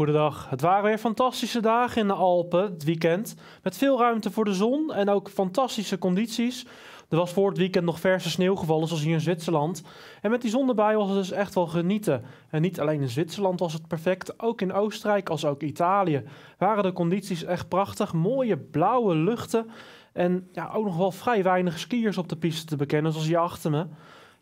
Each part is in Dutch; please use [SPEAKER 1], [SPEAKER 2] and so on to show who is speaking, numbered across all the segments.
[SPEAKER 1] Goedendag. Het waren weer fantastische dagen in de Alpen het weekend. Met veel ruimte voor de zon en ook fantastische condities. Er was voor het weekend nog verse sneeuw gevallen, zoals hier in Zwitserland. En met die zon erbij was het dus echt wel genieten. En niet alleen in Zwitserland was het perfect, ook in Oostenrijk als ook Italië waren de condities echt prachtig. Mooie blauwe luchten en ja, ook nog wel vrij weinig skiers op de piste te bekennen, zoals hier achter me.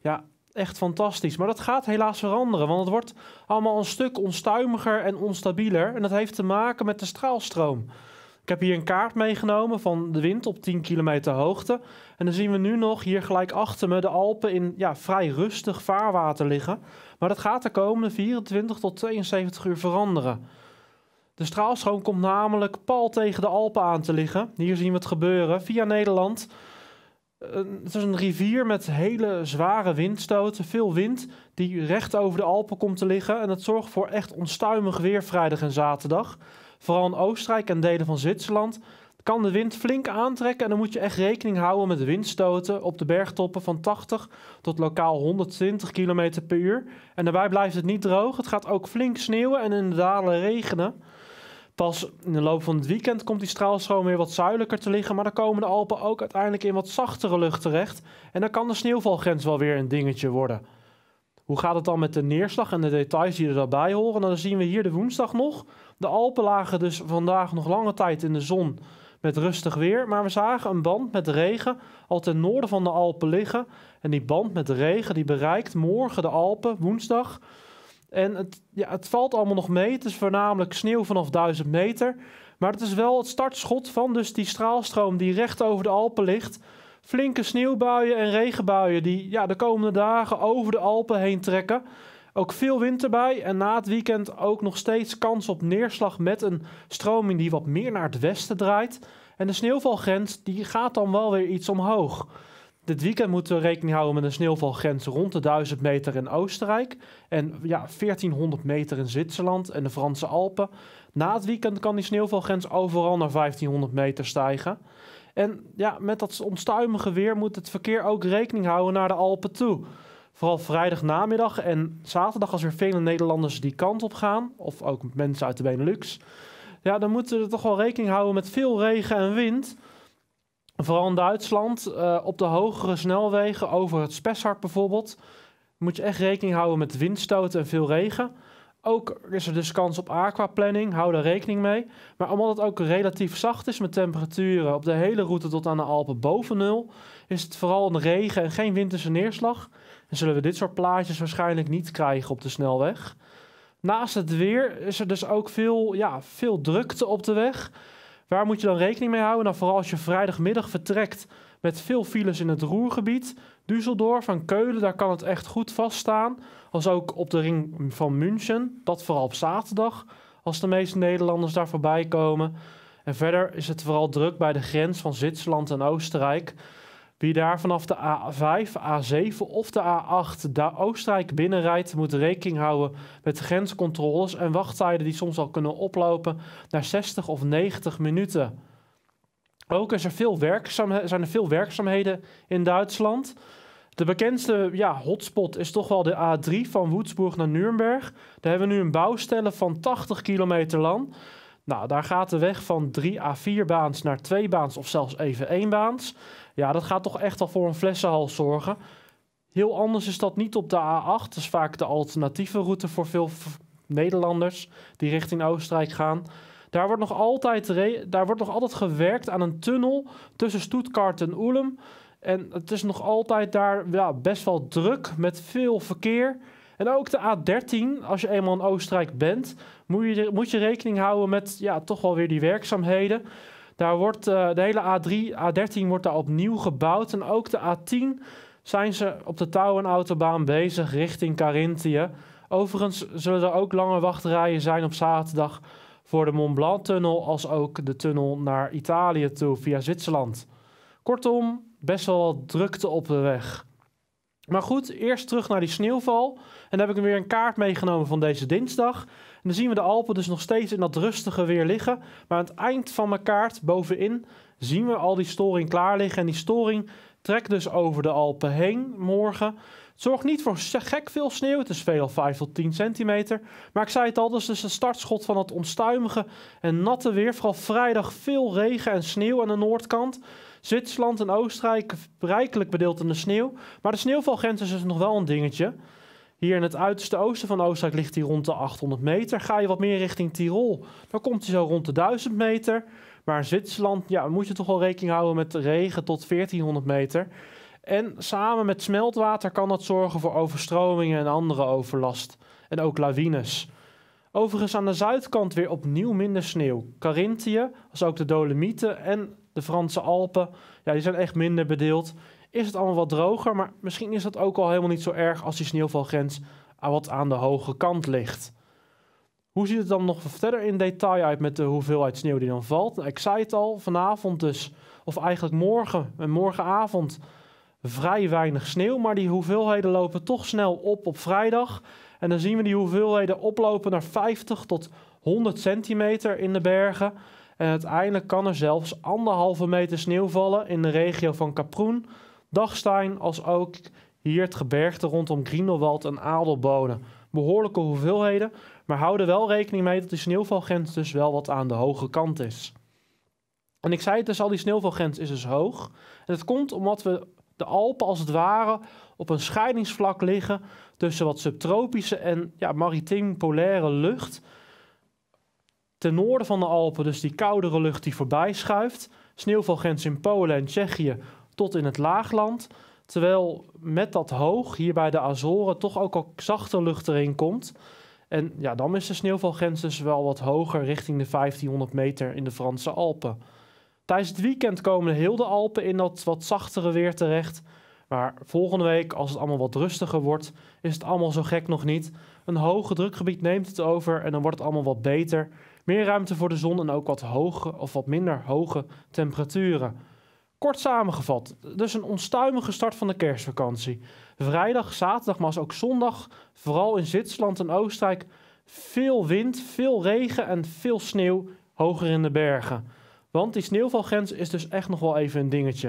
[SPEAKER 1] Ja, echt fantastisch. Maar dat gaat helaas veranderen, want het wordt allemaal een stuk onstuimiger en onstabieler. En dat heeft te maken met de straalstroom. Ik heb hier een kaart meegenomen van de wind op 10 kilometer hoogte. En dan zien we nu nog hier gelijk achter me de Alpen in ja, vrij rustig vaarwater liggen. Maar dat gaat de komende 24 tot 72 uur veranderen. De straalstroom komt namelijk pal tegen de Alpen aan te liggen. Hier zien we het gebeuren via Nederland het is een rivier met hele zware windstoten, veel wind, die recht over de Alpen komt te liggen. En dat zorgt voor echt onstuimig weer vrijdag en zaterdag. Vooral in Oostenrijk en delen van Zwitserland kan de wind flink aantrekken. En dan moet je echt rekening houden met windstoten op de bergtoppen van 80 tot lokaal 120 km per uur. En daarbij blijft het niet droog. Het gaat ook flink sneeuwen en in de dalen regenen. Pas in de loop van het weekend komt die straalstroom weer wat zuidelijker te liggen. Maar dan komen de Alpen ook uiteindelijk in wat zachtere lucht terecht. En dan kan de sneeuwvalgrens wel weer een dingetje worden. Hoe gaat het dan met de neerslag en de details die er daarbij horen? Nou, dan zien we hier de woensdag nog. De Alpen lagen dus vandaag nog lange tijd in de zon met rustig weer. Maar we zagen een band met regen al ten noorden van de Alpen liggen. En die band met regen die bereikt morgen de Alpen, woensdag en het, ja, het valt allemaal nog mee. Het is voornamelijk sneeuw vanaf 1000 meter. Maar het is wel het startschot van dus die straalstroom die recht over de Alpen ligt. Flinke sneeuwbuien en regenbuien die ja, de komende dagen over de Alpen heen trekken. Ook veel wind erbij en na het weekend ook nog steeds kans op neerslag met een stroming die wat meer naar het westen draait. En de sneeuwvalgrens die gaat dan wel weer iets omhoog. Dit weekend moeten we rekening houden met een sneeuwvalgrens rond de 1000 meter in Oostenrijk en ja, 1400 meter in Zwitserland en de Franse Alpen. Na het weekend kan die sneeuwvalgrens overal naar 1500 meter stijgen. En ja, met dat onstuimige weer moet het verkeer ook rekening houden naar de Alpen toe. Vooral vrijdag namiddag en zaterdag als er vele Nederlanders die kant op gaan, of ook mensen uit de Benelux. Ja, dan moeten we er toch wel rekening houden met veel regen en wind vooral in Duitsland, eh, op de hogere snelwegen, over het Spessart bijvoorbeeld, moet je echt rekening houden met windstoten en veel regen. Ook is er dus kans op aquaplanning, hou daar rekening mee. Maar omdat het ook relatief zacht is met temperaturen op de hele route tot aan de Alpen boven nul, is het vooral een regen en geen winterse neerslag. En zullen we dit soort plaatjes waarschijnlijk niet krijgen op de snelweg. Naast het weer is er dus ook veel, ja, veel drukte op de weg. Waar moet je dan rekening mee houden? Dan vooral als je vrijdagmiddag vertrekt met veel files in het Roergebied. Düsseldorf en Keulen, daar kan het echt goed vaststaan. Als ook op de ring van München, dat vooral op zaterdag, als de meeste Nederlanders daar voorbij komen. En verder is het vooral druk bij de grens van Zwitserland en Oostenrijk. Wie daar vanaf de A5, A7 of de A8 daar Oostenrijk binnenrijdt, moet rekening houden met grenscontroles en wachttijden die soms al kunnen oplopen naar 60 of 90 minuten. Ook is er veel zijn er veel werkzaamheden in Duitsland. De bekendste ja, hotspot is toch wel de A3 van Woedsburg naar Nuremberg. Daar hebben we nu een bouwstelle van 80 kilometer lang. Nou, daar gaat de weg van 3 a 4 baans naar 2 baans of zelfs even 1 baans. Ja, dat gaat toch echt al voor een flessenhals zorgen. Heel anders is dat niet op de A8. Dat is vaak de alternatieve route voor veel Nederlanders die richting Oostenrijk gaan. Daar wordt, nog altijd daar wordt nog altijd gewerkt aan een tunnel tussen Stuttgart en Ulm. En het is nog altijd daar ja, best wel druk met veel verkeer. En ook de A13, als je eenmaal in Oostenrijk bent, moet je, moet je rekening houden met ja, toch wel weer die werkzaamheden. Daar wordt, eh, de hele A3, A13 wordt daar opnieuw gebouwd. En ook de A10 zijn ze op de Touwenautobaan bezig richting Carinthië. Overigens zullen er ook lange wachtrijen zijn op zaterdag voor de Mont Blanc-tunnel... als ook de tunnel naar Italië toe via Zwitserland. Kortom, best wel wat drukte op de weg. Maar goed, eerst terug naar die sneeuwval. En dan heb ik weer een kaart meegenomen van deze dinsdag. En dan zien we de Alpen dus nog steeds in dat rustige weer liggen. Maar aan het eind van mijn kaart, bovenin, zien we al die storing klaar liggen. En die storing Trek dus over de Alpen heen morgen. Zorg niet voor gek veel sneeuw. Het is veel 5 tot 10 centimeter. Maar ik zei het al, dus het is dus een startschot van het onstuimige en natte weer. Vooral vrijdag veel regen en sneeuw aan de noordkant. Zwitserland en Oostenrijk rijkelijk bedeeld in de sneeuw. Maar de sneeuwvalgrens is dus nog wel een dingetje. Hier in het uiterste oosten van Oostenrijk ligt hij rond de 800 meter. Ga je wat meer richting Tirol, dan komt hij zo rond de 1000 meter. Maar Zwitserland ja, moet je toch wel rekening houden met regen tot 1400 meter. En samen met smeltwater kan dat zorgen voor overstromingen en andere overlast. En ook lawines. Overigens aan de zuidkant weer opnieuw minder sneeuw. Carinthië, als ook de Dolomieten en de Franse Alpen, ja, die zijn echt minder bedeeld. Is het allemaal wat droger, maar misschien is dat ook al helemaal niet zo erg als die sneeuwvalgrens wat aan de hoge kant ligt. Hoe ziet het dan nog verder in detail uit met de hoeveelheid sneeuw die dan valt? Nou, ik zei het al, vanavond dus, of eigenlijk morgen en morgenavond vrij weinig sneeuw. Maar die hoeveelheden lopen toch snel op op vrijdag. En dan zien we die hoeveelheden oplopen naar 50 tot 100 centimeter in de bergen. En uiteindelijk kan er zelfs anderhalve meter sneeuw vallen in de regio van Kaproen, Dagstein, als ook hier het gebergte rondom Grindelwald en Adelboden behoorlijke hoeveelheden, maar hou er wel rekening mee dat die sneeuwvalgrens dus wel wat aan de hoge kant is. En ik zei het dus al, die sneeuwvalgrens is dus hoog. En dat komt omdat we de Alpen als het ware op een scheidingsvlak liggen tussen wat subtropische en ja, maritiem polaire lucht. Ten noorden van de Alpen dus die koudere lucht die voorbij schuift. Sneeuwvalgrens in Polen en Tsjechië tot in het laagland. Terwijl met dat hoog hier bij de Azoren toch ook al zachte lucht erin komt. En ja, dan is de sneeuwvalgrens dus wel wat hoger richting de 1500 meter in de Franse Alpen. Tijdens het weekend komen heel de Alpen in dat wat zachtere weer terecht. Maar volgende week, als het allemaal wat rustiger wordt, is het allemaal zo gek nog niet. Een hoge drukgebied neemt het over en dan wordt het allemaal wat beter. Meer ruimte voor de zon en ook wat hoge of wat minder hoge temperaturen. Kort samengevat, dus een onstuimige start van de kerstvakantie. Vrijdag, zaterdag, maar ook zondag, vooral in Zwitserland en Oostenrijk, veel wind, veel regen en veel sneeuw hoger in de bergen. Want die sneeuwvalgrens is dus echt nog wel even een dingetje.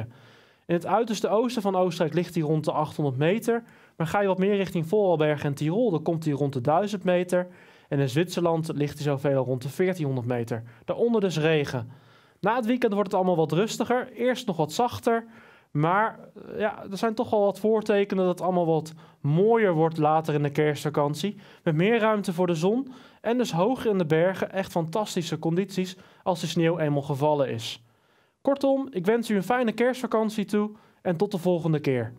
[SPEAKER 1] In het uiterste oosten van Oostenrijk ligt die rond de 800 meter, maar ga je wat meer richting Vorarlberg en Tirol, dan komt die rond de 1000 meter. En in Zwitserland ligt die zoveel rond de 1400 meter. Daaronder dus regen. Na het weekend wordt het allemaal wat rustiger. Eerst nog wat zachter. Maar eh, ja, er zijn toch al wat voortekenen dat het allemaal wat mooier wordt later in de kerstvakantie. Met meer ruimte voor de zon en dus hoger in de bergen echt fantastische condities als de sneeuw eenmaal gevallen is. Kortom, ik wens u een fijne kerstvakantie toe en tot de volgende keer.